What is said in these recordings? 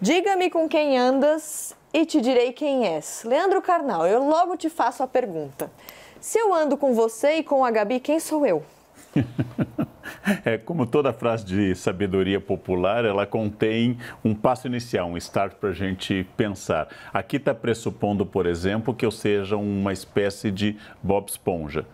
Diga-me com quem andas e te direi quem és. Leandro Carnal, eu logo te faço a pergunta. Se eu ando com você e com a Gabi, quem sou eu? É, como toda frase de sabedoria popular, ela contém um passo inicial, um start para a gente pensar. Aqui está pressupondo, por exemplo, que eu seja uma espécie de Bob Esponja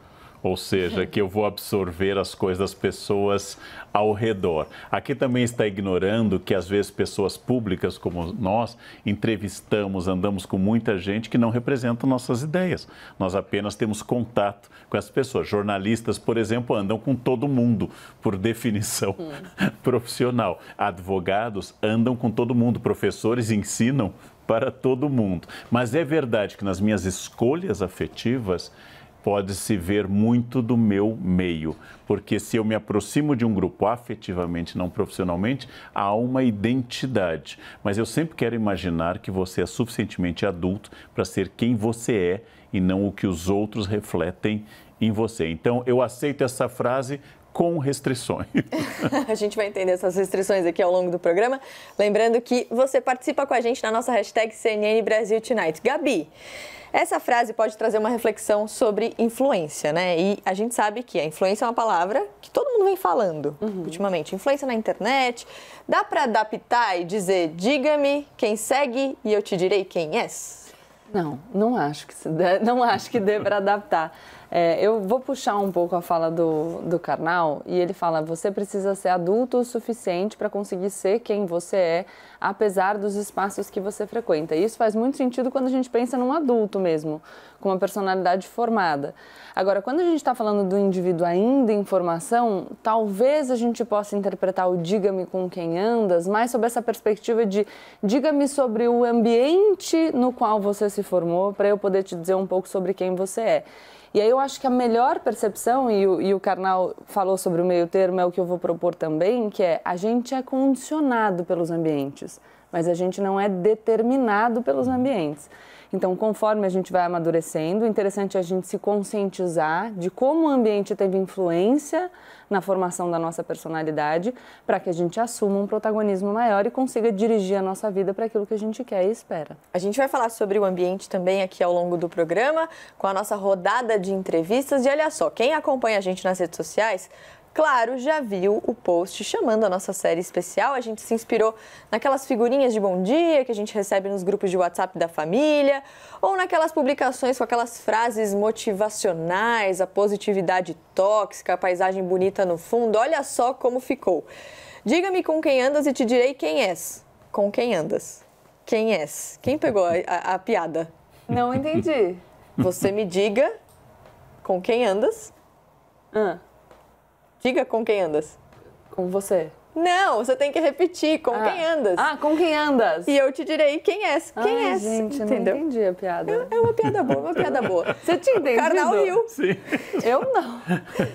ou seja, que eu vou absorver as coisas das pessoas ao redor. Aqui também está ignorando que às vezes pessoas públicas como nós entrevistamos, andamos com muita gente que não representa nossas ideias. Nós apenas temos contato com as pessoas. Jornalistas, por exemplo, andam com todo mundo, por definição hum. profissional. Advogados andam com todo mundo, professores ensinam para todo mundo. Mas é verdade que nas minhas escolhas afetivas, pode se ver muito do meu meio, porque se eu me aproximo de um grupo afetivamente, não profissionalmente, há uma identidade. Mas eu sempre quero imaginar que você é suficientemente adulto para ser quem você é e não o que os outros refletem em você. Então eu aceito essa frase com restrições. a gente vai entender essas restrições aqui ao longo do programa. Lembrando que você participa com a gente na nossa hashtag CNN Brasil Tonight. Gabi, essa frase pode trazer uma reflexão sobre influência, né? E a gente sabe que a influência é uma palavra que todo mundo vem falando uhum. ultimamente. Influência na internet. Dá para adaptar e dizer, diga-me quem segue e eu te direi quem és? Não, não acho que, dê, não acho que dê para adaptar. É, eu vou puxar um pouco a fala do, do Karnal e ele fala: você precisa ser adulto o suficiente para conseguir ser quem você é, apesar dos espaços que você frequenta. E isso faz muito sentido quando a gente pensa num adulto mesmo, com uma personalidade formada. Agora, quando a gente está falando do indivíduo ainda em formação, talvez a gente possa interpretar o diga-me com quem andas mais sob essa perspectiva de diga-me sobre o ambiente no qual você se formou, para eu poder te dizer um pouco sobre quem você é. E aí eu acho que a melhor percepção, e o, e o Karnal falou sobre o meio termo, é o que eu vou propor também, que é a gente é condicionado pelos ambientes, mas a gente não é determinado pelos ambientes. Então, conforme a gente vai amadurecendo, interessante a gente se conscientizar de como o ambiente teve influência na formação da nossa personalidade, para que a gente assuma um protagonismo maior e consiga dirigir a nossa vida para aquilo que a gente quer e espera. A gente vai falar sobre o ambiente também aqui ao longo do programa, com a nossa rodada de entrevistas. E olha só, quem acompanha a gente nas redes sociais claro, já viu o post chamando a nossa série especial. A gente se inspirou naquelas figurinhas de bom dia que a gente recebe nos grupos de WhatsApp da família, ou naquelas publicações com aquelas frases motivacionais, a positividade tóxica, a paisagem bonita no fundo. Olha só como ficou. Diga-me com quem andas e te direi quem és. Com quem andas? Quem és? Quem pegou a, a, a piada? Não entendi. Você me diga com quem andas. Ah. Diga com quem andas. Com você. Não, você tem que repetir com ah. quem andas. Ah, com quem andas. E eu te direi quem és. Quem Ai, és. Gente, entendeu? não entendi a piada. É, é uma piada boa, uma piada boa. Você te entendeu? Carnal riu. Sim. Eu não.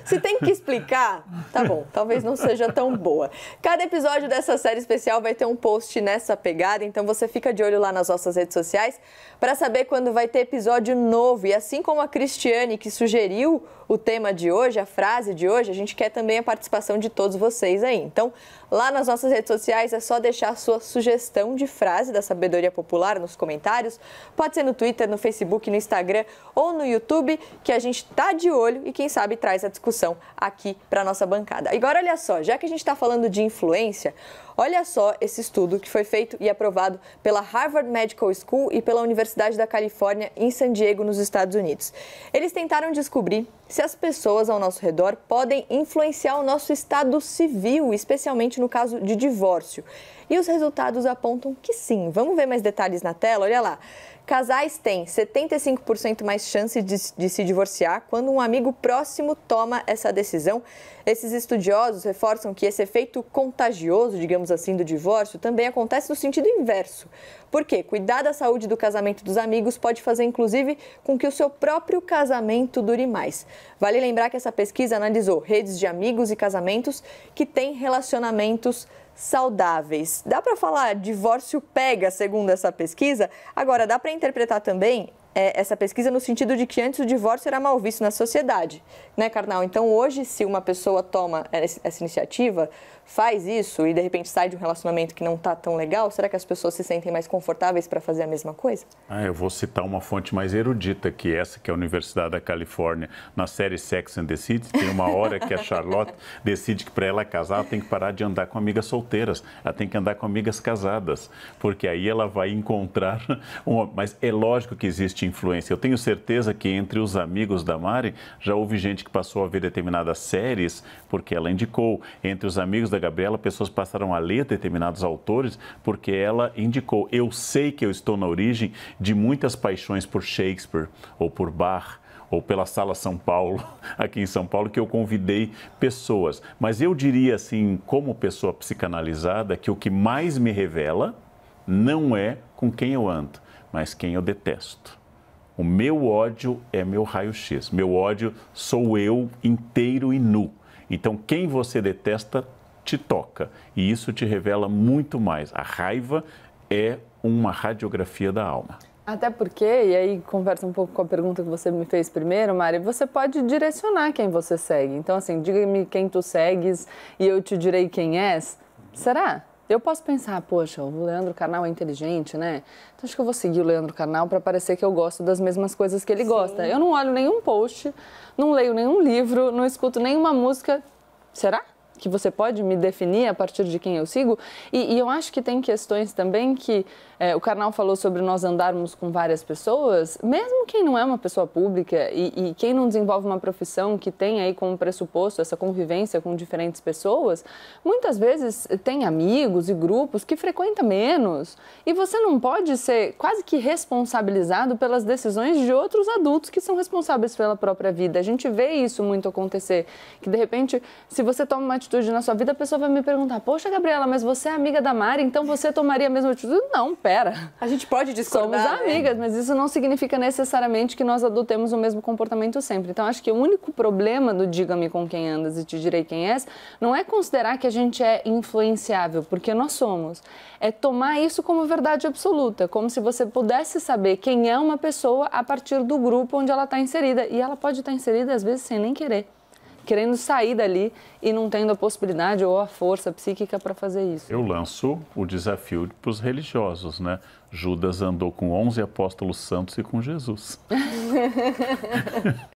Se tem que explicar, tá bom, talvez não seja tão boa. Cada episódio dessa série especial vai ter um post nessa pegada, então você fica de olho lá nas nossas redes sociais para saber quando vai ter episódio novo. E assim como a Cristiane que sugeriu o tema de hoje, a frase de hoje, a gente quer também a participação de todos vocês aí. Então, Lá nas nossas redes sociais é só deixar a sua sugestão de frase da sabedoria popular nos comentários. Pode ser no Twitter, no Facebook, no Instagram ou no YouTube, que a gente tá de olho e quem sabe traz a discussão aqui para nossa bancada. Agora olha só, já que a gente está falando de influência, Olha só esse estudo que foi feito e aprovado pela Harvard Medical School e pela Universidade da Califórnia em San Diego, nos Estados Unidos. Eles tentaram descobrir se as pessoas ao nosso redor podem influenciar o nosso estado civil, especialmente no caso de divórcio. E os resultados apontam que sim. Vamos ver mais detalhes na tela? Olha lá. Casais têm 75% mais chance de, de, se divorciar quando um amigo próximo toma essa decisão. Esses estudiosos reforçam que esse efeito contagioso, digamos assim, do divórcio também acontece no sentido inverso. Por quê? Cuidar da saúde do casamento dos amigos pode fazer, inclusive, com que o seu próprio casamento dure mais. Vale lembrar que essa pesquisa analisou redes de amigos e casamentos que têm relacionamentos saudáveis. Dá para falar divórcio pega, segundo essa pesquisa? Agora, dá para interpretar também é, essa pesquisa no sentido de que antes o divórcio era mal visto na sociedade, né, Karnal? Então, hoje, se uma pessoa toma é, essa iniciativa, faz isso e de repente sai de um relacionamento que não está tão legal, será que as pessoas se sentem mais confortáveis para fazer a mesma coisa? Ah, eu vou citar uma fonte mais erudita que essa, que é a Universidade da Califórnia, na série Sex and the City, tem uma hora que a Charlotte decide que para ela casar, ela tem que parar de andar com amigas solteiras, ela tem que andar com amigas casadas, porque aí ela vai encontrar mas é lógico que existe influência. Eu tenho certeza que entre os amigos da Mari já houve gente que passou a ver determinadas séries porque ela indicou. Entre os amigos da Gabriela, pessoas passaram a ler determinados autores porque ela indicou. Eu sei que eu estou na origem de muitas paixões por Shakespeare ou por Bach ou pela Sala São Paulo, aqui em São Paulo, que eu convidei pessoas. Mas eu diria assim, como pessoa psicanalizada, que o que mais me revela não é com quem eu ando, mas quem eu detesto. O meu ódio é meu raio-x. Meu ódio sou eu inteiro e nu. Então, quem você detesta te toca. E isso te revela muito mais. A raiva é uma radiografia da alma. Até porque, e aí conversa um pouco com a pergunta que você me fez primeiro, Mari, você pode direcionar quem você segue. Então, assim, diga-me quem tu segues e eu te direi quem és. Será? Eu posso pensar, poxa, o Leandro Canal é inteligente, né? Então acho que eu vou seguir o Leandro Canal para parecer que eu gosto das mesmas coisas que ele Sim. gosta. Eu não olho nenhum post, não leio nenhum livro, não escuto nenhuma música. Será? que você pode me definir a partir de quem eu sigo. E, e eu acho que tem questões também que é, o Carnal falou sobre nós andarmos com várias pessoas, mesmo quem não é uma pessoa pública e, e quem não desenvolve uma profissão que tem aí como pressuposto essa convivência com diferentes pessoas, muitas vezes tem amigos e grupos que frequenta menos e você não pode ser quase que responsabilizado pelas decisões de outros adultos que são responsáveis pela própria vida. A gente vê isso muito acontecer, que de repente, se você toma uma atitude na sua vida, a pessoa vai me perguntar: Poxa, Gabriela, mas você é amiga da Mari, então você tomaria a mesma atitude? Não, pera. A gente pode discordar. Somos né? amigas, né? mas isso não significa necessariamente que nós adotemos o mesmo comportamento sempre. Então, acho que o único problema do diga-me com quem andas e te direi quem és não é considerar que a gente é influenciável, porque nós somos. É tomar isso como verdade absoluta, como se você pudesse saber quem é uma pessoa a partir do grupo onde ela está inserida. E ela pode estar tá inserida, às vezes, sem nem querer querendo sair dali e não tendo a possibilidade ou a força psíquica para fazer isso. Eu lanço o desafio para os religiosos, né? Judas andou com 11 apóstolos santos e com Jesus.